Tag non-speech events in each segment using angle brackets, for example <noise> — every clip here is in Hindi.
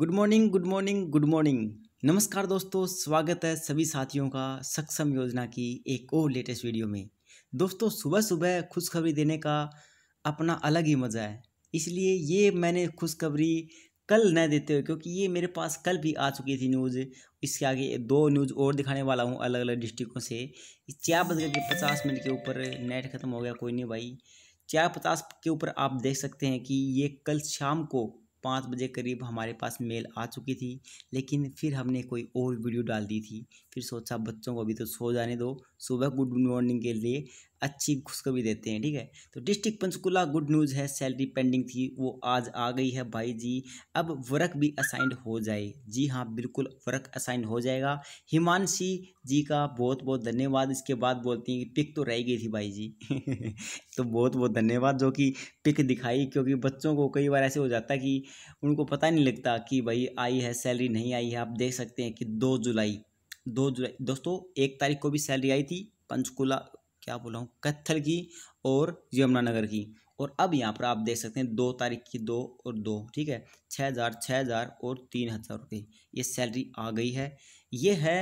good morning good morning good morning नमस्कार दोस्तों स्वागत है सभी साथियों का सक्षम योजना की एक और लेटेस्ट वीडियो में दोस्तों सुबह सुबह खुशखबरी देने का अपना अलग ही मज़ा है इसलिए ये मैंने खुशखबरी कल न देते हुए क्योंकि ये मेरे पास कल भी आ चुकी थी न्यूज़ इसके आगे दो न्यूज़ और दिखाने वाला हूँ अलग अलग डिस्ट्रिक्टों से चार बज के पचास मिनट के ऊपर नेट ख़त्म हो गया कोई नहीं भाई चार पचास के ऊपर आप देख सकते हैं कि ये कल शाम को पाँच बजे करीब हमारे पास मेल आ चुकी थी लेकिन फिर हमने कोई और वीडियो डाल दी थी फिर सोचा बच्चों को अभी तो सो जाने दो सुबह गुड मॉर्निंग के लिए अच्छी खुशखबरी देते हैं ठीक है तो डिस्ट्रिक्ट पंचकुला गुड न्यूज़ है सैलरी पेंडिंग थी वो आज आ गई है भाई जी अब वर्क भी असाइंड हो जाए जी हाँ बिल्कुल वर्क असाइंड हो जाएगा हिमांशी जी का बहुत बहुत धन्यवाद इसके बाद बोलती हैं कि पिक तो रह गई थी भाई जी <laughs> तो बहुत बहुत धन्यवाद जो कि पिक दिखाई क्योंकि बच्चों को कई बार ऐसे हो जाता कि उनको पता नहीं लगता कि भाई आई है सैलरी नहीं आई है आप देख सकते हैं कि दो जुलाई दो जुलाई दोस्तों एक तारीख को भी सैलरी आई थी पंचकुला क्या बोला हूँ कत्थल की और यमुनानगर की और अब यहाँ पर आप देख सकते हैं दो तारीख की दो और दो ठीक है छः हज़ार छः हज़ार और तीन हज़ार रुपये ये सैलरी आ गई है ये है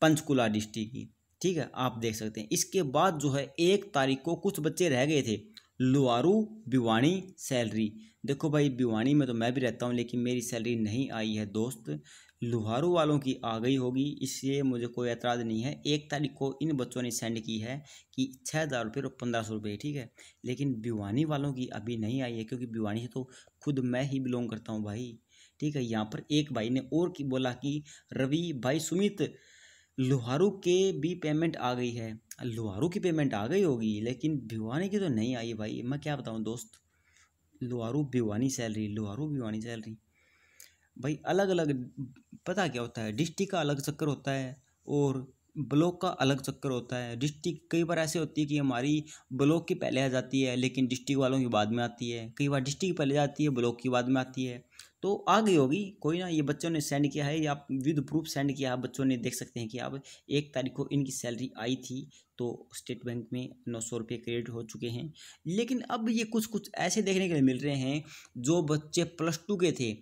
पंचकुला डिस्ट्रिक्ट की ठीक है आप देख सकते हैं इसके बाद जो है एक तारीख को कुछ बच्चे रह गए थे लुआरू भिवानी सैलरी देखो भाई भिवानी में तो मैं भी रहता हूँ लेकिन मेरी सैलरी नहीं आई है दोस्त लुहारू वालों की आ गई होगी इसलिए मुझे कोई एतराज़ नहीं है एक तारीख को इन बच्चों ने सेंड की है कि छः हज़ार रुपये और पंद्रह सौ रुपये ठीक है लेकिन भिवानी वालों की अभी नहीं आई है क्योंकि भिवानी से तो खुद मैं ही बिलोंग करता हूँ भाई ठीक है यहाँ पर एक भाई ने और की बोला कि रवि भाई सुमित लोहारू के भी पेमेंट आ गई है लोहारू की पेमेंट आ गई होगी लेकिन भिवानी की तो नहीं आई भाई मैं क्या बताऊँ दोस्त लोहारू भिवानी सैलरी लोहारू भिवानी सैलरी भाई अलग अलग पता क्या होता है डिस्ट्रिक्ट का अलग चक्कर होता है और ब्लॉक का अलग चक्कर होता है डिस्ट्रिक्ट कई बार ऐसे होती है कि हमारी ब्लॉक की पहले आ जाती है लेकिन डिस्ट्रिक्ट वालों की बाद में आती है कई बार डिस्ट्रिक्ट पहले जाती है ब्लॉक की बाद में आती है तो आ गई होगी कोई ना ये बच्चों ने सेंड किया है या विद प्रूफ सेंड किया है बच्चों ने देख सकते हैं कि आप एक तारीख को इनकी सैलरी आई थी तो स्टेट बैंक में नौ सौ रुपये क्रेडिट हो चुके हैं लेकिन अब ये कुछ कुछ ऐसे देखने के लिए मिल रहे हैं जो बच्चे प्लस टू के थे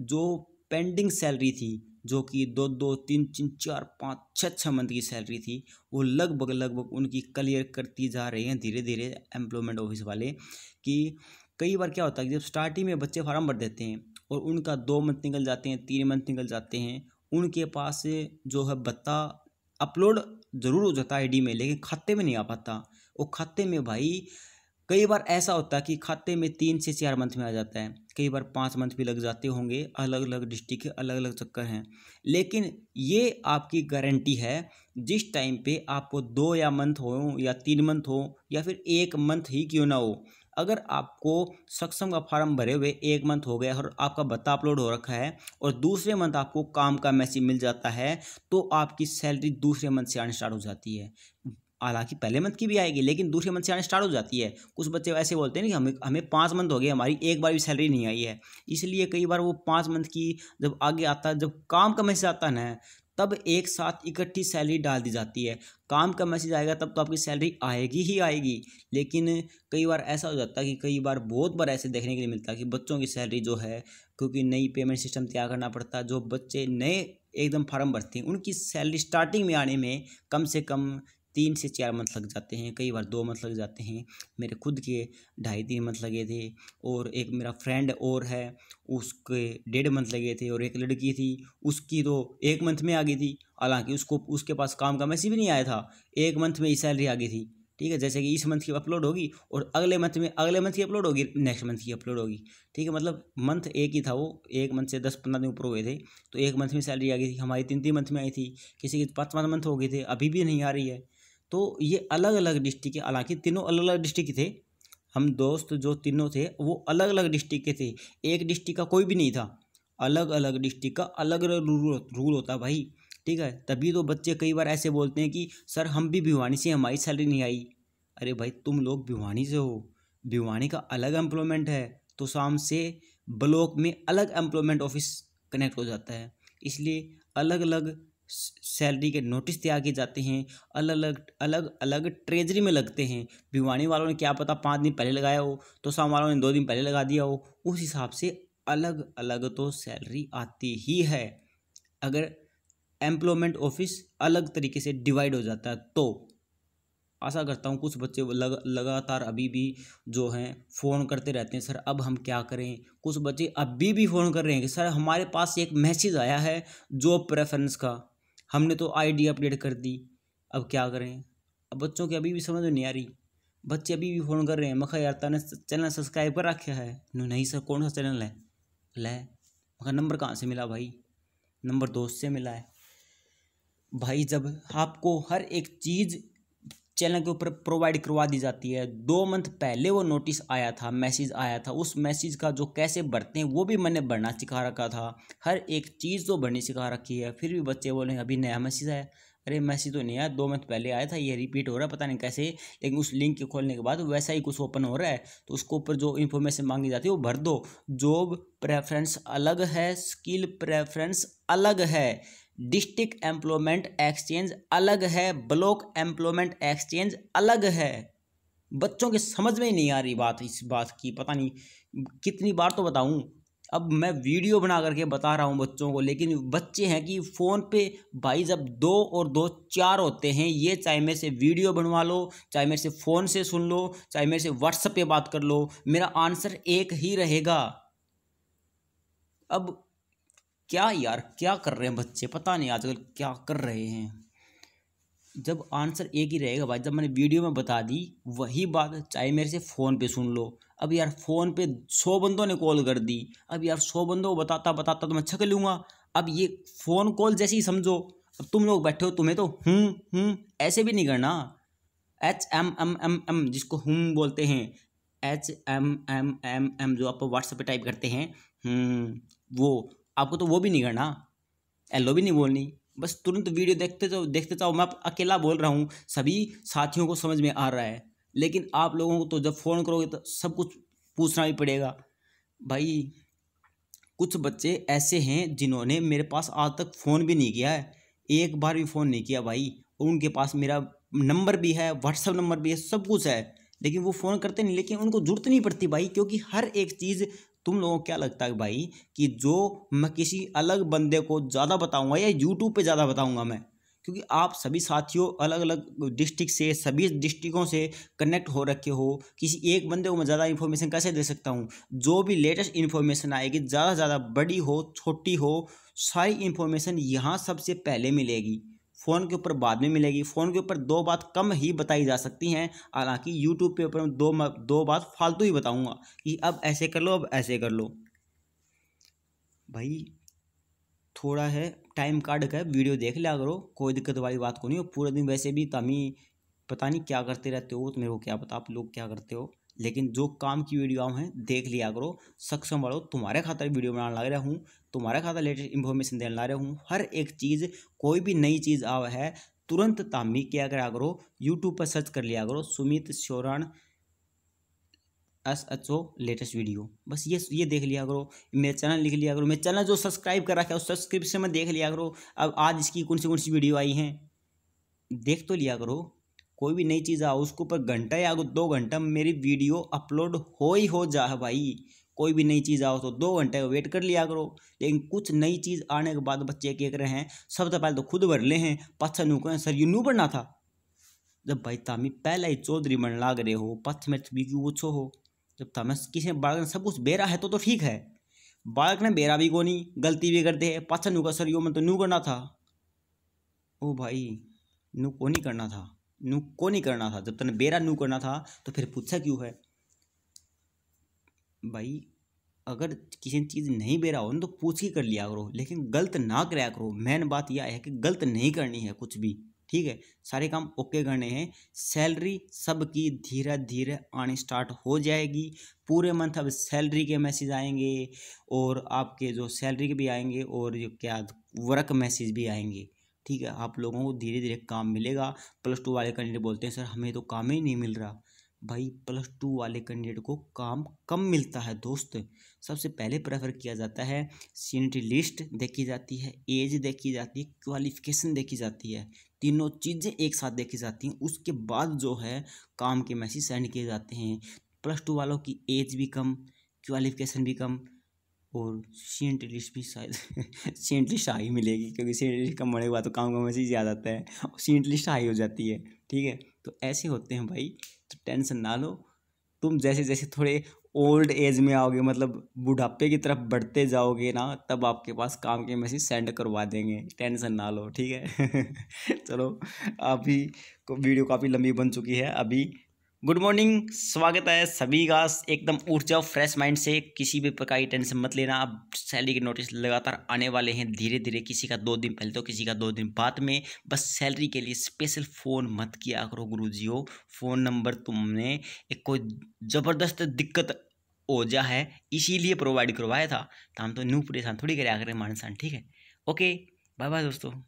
जो पेंडिंग सैलरी थी जो कि दो दो तीन तीन चार पाँच छः छः मंथ की सैलरी थी वो लगभग लगभग उनकी क्लियर करती जा रही हैं धीरे धीरे एम्प्लॉयमेंट ऑफिस वाले कि कई बार क्या होता है कि जब स्टार्टिंग में बच्चे फार्म भर देते हैं और उनका दो मंथ निकल जाते हैं तीन मंथ निकल जाते हैं उनके पास जो है भत्ता अपलोड ज़रूर हो जाता है आई में लेकिन खाते में नहीं आ पाता वो खाते में भाई कई बार ऐसा होता है कि खाते में तीन से चार मंथ में आ जाता है कई बार पाँच मंथ भी लग जाते होंगे अलग अलग डिस्ट्रिक्ट के अलग अलग चक्कर हैं लेकिन ये आपकी गारंटी है जिस टाइम पे आपको दो या मंथ हो या तीन मंथ हो या फिर एक मंथ ही क्यों ना हो अगर आपको सक्षम का फॉर्म भरे हुए एक मंथ हो गया और आपका भत्ता अपलोड हो रखा है और दूसरे मंथ आपको काम का मैसेज मिल जाता है तो आपकी सैलरी दूसरे मंथ से आने स्टार्ट हो जाती है हालांकि पहले मंथ की भी आएगी लेकिन दूसरे मंथ से आने स्टार्ट हो जाती है कुछ बच्चे ऐसे बोलते हैं कि हमें हमें पाँच मंथ हो गए हमारी एक बार भी सैलरी नहीं आई है इसलिए कई बार वो पाँच मंथ की जब आगे आता है जब काम का मैसेज आता है ना तब एक साथ इकट्ठी सैलरी डाल दी जाती है काम का मैसेज आएगा तब तो आपकी सैलरी आएगी ही आएगी लेकिन कई बार ऐसा हो जाता है कि कई बार बहुत बार ऐसे देखने के लिए मिलता है कि बच्चों की सैलरी जो है क्योंकि नई पेमेंट सिस्टम तैयार करना पड़ता है जो बच्चे नए एकदम फार्म भरते हैं उनकी सैलरी स्टार्टिंग में आने में कम से कम तीन से चार मंथ लग जाते हैं कई बार दो मंथ लग जाते हैं मेरे खुद के ढाई तीन मंथ लगे थे और एक मेरा फ्रेंड और है उसके डेढ़ मंथ लगे थे और एक लड़की थी उसकी तो एक मंथ में आ गई थी हालांकि उसको उसके पास काम का मैसेज भी नहीं आया था एक मंथ में ही सैलरी आ गई थी ठीक है जैसे कि इस मंथ की अपलोड होगी और अगले मंथ में अगले मंथ की अपलोड होगी नेक्स्ट मंथ की अपलोड होगी ठीक है मतलब मंथ एक ही था वो एक मंथ से दस पंद्रह दिन ऊपर हुए थे तो एक मंथ में सैलरी आ गई थी हमारी तीन तीन मंथ में आई थी किसी की तो पाँच पाँच मंथ हो गए थे अभी भी नहीं आ रही है तो ये अलग अलग डिस्ट्रिक्ट के हालांकि तीनों अलग अलग डिस्ट्रिक्ट थे हम दोस्त जो तीनों थे वो अलग अलग डिस्ट्रिक्ट के थे एक डिस्ट्रिक्ट का कोई भी नहीं था अलग अलग डिस्ट्रिक्ट का अलग अलग रूल रूल होता भाई ठीक है तभी तो बच्चे कई बार ऐसे बोलते हैं कि सर हम भी भिवानी से हमारी सैलरी नहीं आई अरे भाई तुम लोग भिवानी से हो भिवानी का अलग एम्प्लॉयमेंट है तो शाम से ब्लॉक में अलग एम्प्लॉयमेंट ऑफिस कनेक्ट हो जाता है इसलिए अलग अलग सैलरी के नोटिस तैयार किए जाते हैं अलग अलग अलग अलग ट्रेजरी में लगते हैं भिवानी वालों ने क्या पता पाँच दिन पहले लगाया हो तो शाम वालों ने दो दिन पहले लगा दिया हो उस हिसाब से अलग अलग तो सैलरी आती ही है अगर एम्प्लॉयमेंट ऑफिस अलग तरीके से डिवाइड हो जाता है तो आशा करता हूँ कुछ बच्चे लग, लगातार अभी भी जो हैं फ़ोन करते रहते हैं सर अब हम क्या करें कुछ बच्चे अभी भी फ़ोन कर रहे हैं कि सर हमारे पास एक मैसेज आया है जॉब प्रेफरेंस का हमने तो आईडी अपडेट कर दी अब क्या करें अब बच्चों की अभी भी समझ में नहीं आ रही बच्चे अभी भी फ़ोन कर रहे हैं मखा यार ताने चैनल सब्सक्राइब कर रखा है नहीं सर कौन सा चैनल है ले मखा नंबर कहाँ से मिला भाई नंबर दोस्त से मिला है भाई जब आपको हर एक चीज़ चैनल के ऊपर प्रोवाइड करवा दी जाती है दो मंथ पहले वो नोटिस आया था मैसेज आया था उस मैसेज का जो कैसे बरतें वो भी मैंने भरना सिखा रखा था हर एक चीज़ तो भरनी सिखा रखी है फिर भी बच्चे बोले अभी नया मैसेज आया अरे मैसेज तो नहीं आया दो मंथ पहले आया था ये रिपीट हो रहा है पता नहीं कैसे लेकिन उस लिंक के खोलने के बाद वैसा ही कुछ ओपन हो रहा है तो उसके ऊपर जो इन्फॉर्मेशन मांगी जाती है वो भर दो जॉब प्रेफरेंस अलग है स्किल प्रेफरेंस अलग है डिस्ट्रिक्ट एम्प्लॉयमेंट एक्सचेंज अलग है ब्लॉक एम्प्लॉयमेंट एक्सचेंज अलग है बच्चों के समझ में ही नहीं आ रही बात इस बात की पता नहीं कितनी बार तो बताऊं अब मैं वीडियो बना करके बता रहा हूं बच्चों को लेकिन बच्चे हैं कि फ़ोन पे भाई जब दो और दो चार होते हैं ये चाहे मेरे से वीडियो बनवा लो चाहे मेरे से फ़ोन से सुन लो चाहे मेरे से व्हाट्सअप पे बात कर लो मेरा आंसर एक ही रहेगा अब क्या यार क्या कर रहे हैं बच्चे पता नहीं आजकल क्या कर रहे हैं जब आंसर एक ही रहेगा भाई जब मैंने वीडियो में बता दी वही बात चाहे मेरे से फ़ोन पे सुन लो अब यार फ़ोन पे सौ बंदों ने कॉल कर दी अब यार सौ बंदों को बताता बताता तो मैं छक लूँगा अब ये फ़ोन कॉल जैसे ही समझो अब तुम लोग बैठे हो तुम्हें तो हूँ हम्म, हूँ हम्म, ऐसे भी नहीं करना H M M M M जिसको हम हम्म बोलते हैं H M M M M जो आप व्हाट्सएप पे टाइप करते हैं वो आपको तो वो भी नहीं करना एलो भी नहीं बोलनी बस तुरंत वीडियो देखते जाओ देखते जाओ मैं अकेला बोल रहा हूँ सभी साथियों को समझ में आ रहा है लेकिन आप लोगों को तो जब फ़ोन करोगे तो सब कुछ पूछना भी पड़ेगा भाई कुछ बच्चे ऐसे हैं जिन्होंने मेरे पास आज तक फ़ोन भी नहीं किया है एक बार भी फ़ोन नहीं किया भाई और उनके पास मेरा नंबर भी है व्हाट्सअप नंबर भी है सब कुछ है लेकिन वो फ़ोन करते नहीं लेकिन उनको ज़रूरत नहीं पड़ती भाई क्योंकि हर एक चीज़ तुम लोगों को क्या लगता है भाई कि जो मैं किसी अलग बंदे को ज़्यादा बताऊंगा या यूट्यूब पे ज़्यादा बताऊंगा मैं क्योंकि आप सभी साथियों अलग अलग डिस्ट्रिक्ट से सभी डिस्ट्रिक्टों से कनेक्ट हो रखे हो किसी एक बंदे को मैं ज़्यादा इन्फॉर्मेशन कैसे दे सकता हूँ जो भी लेटेस्ट इन्फॉर्मेशन आएगी ज़्यादा से ज़्यादा बड़ी हो छोटी हो सारी इन्फॉर्मेशन यहाँ सबसे पहले मिलेगी फ़ोन के ऊपर बाद में मिलेगी फ़ोन के ऊपर दो बात कम ही बताई जा सकती हैं हालांकि यूट्यूब के ऊपर दो दो बात फालतू ही बताऊँगा कि अब ऐसे कर लो अब ऐसे कर लो भाई थोड़ा है टाइम काट कर वीडियो देख लिया करो कोई दिक्कत वाली बात को नहीं हो पूरे दिन वैसे भी तमी पता नहीं क्या करते रहते हो तो मेरे को क्या पता आप लोग क्या करते हो लेकिन जो काम की वीडियो आऊँ हैं देख लिया करो सक्षम बढ़ो तुम्हारे खाता वीडियो बनाने लग रहा हूँ तुम्हारे खाता लेटेस्ट इन्फॉर्मेशन देने ला रहा हूँ हर एक चीज़ कोई भी नई चीज़ आ है तुरंत तामी किया करा करो यूट्यूब पर सर्च कर लिया करो Sumit Sheoran S H O latest video बस ये ये देख लिया करो मेरे चैनल लिख लिया करो मेरे चैनल जो सब्सक्राइब कर रखा है उस सब्सक्रिप्शन में देख लिया करो अब आज इसकी कौन सी कौन सी वीडियो आई हैं देख तो लिया करो कोई भी नई चीज़ आओ उसके ऊपर घंटा या दो घंटा मेरी वीडियो अपलोड हो ही हो जा भाई कोई भी नई चीज़ आओ तो दो घंटे का वेट कर लिया करो लेकिन कुछ नई चीज़ आने के बाद बच्चे कह रहे हैं सबसे पहले तो खुद भर ले हैं पत्थर नू कहें सर यू नू बनना था जब भाई तामी पहला ही चौधरी बन लाग रहे हो पत्थर में भी क्यों पूछो हो जब तमें किसी बालक ने सब कुछ बेरा है तो तो ठीक है बालक ने बेरा भी को नहीं गलती भी करते हैं पत्थर नू का सर यू मैं तो नू करना था ओ भाई नू को नहीं करना था नू को नहीं करना था जब तूने बेरा नू करना था तो फिर पूछा क्यों है भाई अगर किसी चीज़ नहीं बेरा हो ना तो पूछ ही कर लिया करो लेकिन गलत ना कराया करो मेन बात यह है कि गलत नहीं करनी है कुछ भी ठीक है सारे काम ओके करने हैं सैलरी सबकी धीरे धीरे आनी स्टार्ट हो जाएगी पूरे मंथ अब सैलरी के मैसेज आएंगे और आपके जो सैलरी के भी आएंगे और जो क्या वर्क मैसेज भी आएंगे ठीक है आप लोगों को धीरे धीरे काम मिलेगा प्लस टू वाले कैंडिडेट बोलते हैं सर हमें तो काम ही नहीं मिल रहा भाई प्लस टू वाले कैंडिडेट को काम कम मिलता है दोस्त सबसे पहले प्रेफर किया जाता है सीनिटी लिस्ट देखी जाती है एज देखी जाती है क्वालिफिकेशन देखी जाती है तीनों चीज़ें एक साथ देखी जाती हैं उसके बाद जो है काम के मैसेज सेंड किए जाते हैं प्लस टू वालों की एज भी कम क्वालिफिकेशन भी कम और सेंट लिस्ट भी शायद सेंट लिस्ट हाई मिलेगी क्योंकि सेंट लिस्ट कम बढ़ेगा तो काम कम ऐसे ही ज़्यादा आता है और सेंट लिस्ट हाई हो जाती है ठीक है तो ऐसे होते हैं भाई तो टेंशन ना लो तुम जैसे जैसे थोड़े ओल्ड एज में आओगे मतलब बुढ़ापे की तरफ बढ़ते जाओगे ना तब आपके पास काम के मैसेज सेंड करवा देंगे टेंशन ना लो ठीक है <laughs> चलो अभी वीडियो काफ़ी लंबी बन चुकी है अभी गुड मॉर्निंग स्वागत है सभी का एकदम ऊर्जा जाओ फ्रेश माइंड से किसी भी प्रकार की टेंशन मत लेना आप सैलरी के नोटिस लगातार आने वाले हैं धीरे धीरे किसी का दो दिन पहले तो किसी का दो दिन बाद में बस सैलरी के लिए स्पेशल फ़ोन मत किया करो गुरु जी फ़ोन नंबर तुमने एक कोई ज़बरदस्त दिक्कत ओझा है इसीलिए प्रोवाइड करवाया था तो हम तो न्यू परेशान थोड़ी करे आकर मानसान ठीक है ओके बाय बाय दोस्तों